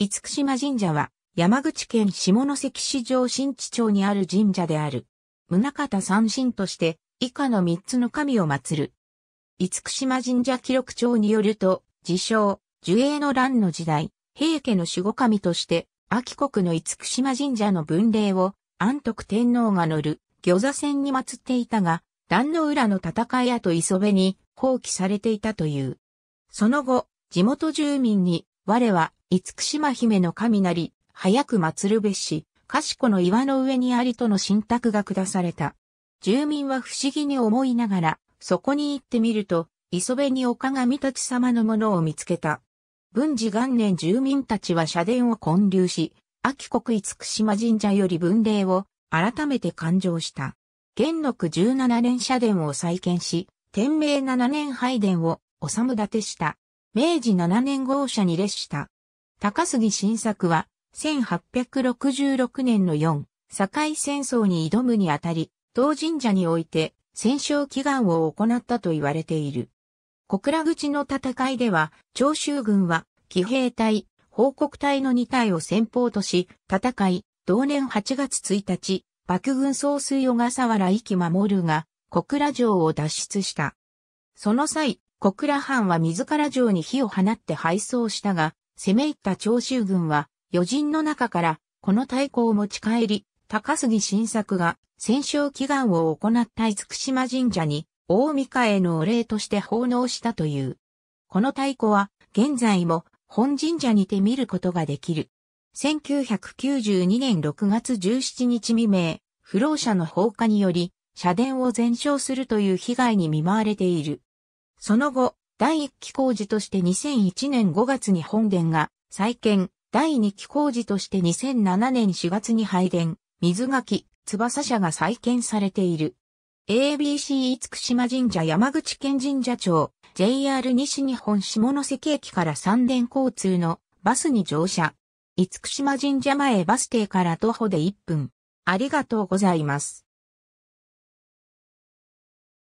厳島神社は、山口県下関市上新地町にある神社である。宗方三神として、以下の三つの神を祀る。厳島神社記録帳によると、自称、樹栄の乱の時代、平家の守護神として、秋国の厳島神社の分霊を、安徳天皇が乗る、餃座船に祀っていたが、壇の浦の戦い屋と磯辺に放棄されていたという。その後、地元住民に、我は厳島姫の神なり、早く祀るべし、かしこの岩の上にありとの信託が下された。住民は不思議に思いながら、そこに行ってみると、磯辺に丘神たち様のものを見つけた。文治元年住民たちは社殿を建立し、秋国厳島神社より文礼を改めて勘定した。元禄十七年社殿を再建し、天明七年拝殿を治む立てした。明治七年豪社に列した。高杉晋作は、1866年の4、堺戦争に挑むにあたり、当神社において戦勝祈願を行ったと言われている。小倉口の戦いでは、長州軍は、騎兵隊、報告隊の2隊を先方とし、戦い、同年8月1日、幕軍総帥小笠原一守るが、小倉城を脱出した。その際、小倉藩は自ら城に火を放って敗走したが、攻め入った長州軍は、余人の中から、この太鼓を持ち帰り、高杉晋作が戦勝祈願を行った厳島神社に、大御家へのお礼として奉納したという。この太鼓は、現在も本神社にて見ることができる。1992年6月17日未明、不老者の放火により、社殿を全焼するという被害に見舞われている。その後、第1期工事として2001年5月に本殿が再建、第2期工事として2007年4月に拝殿、水垣、翼社が再建されている。ABC 厳島神社山口県神社町、JR 西日本下関駅から三電交通のバスに乗車。厳島神社前バス停から徒歩で1分。ありがとうございます。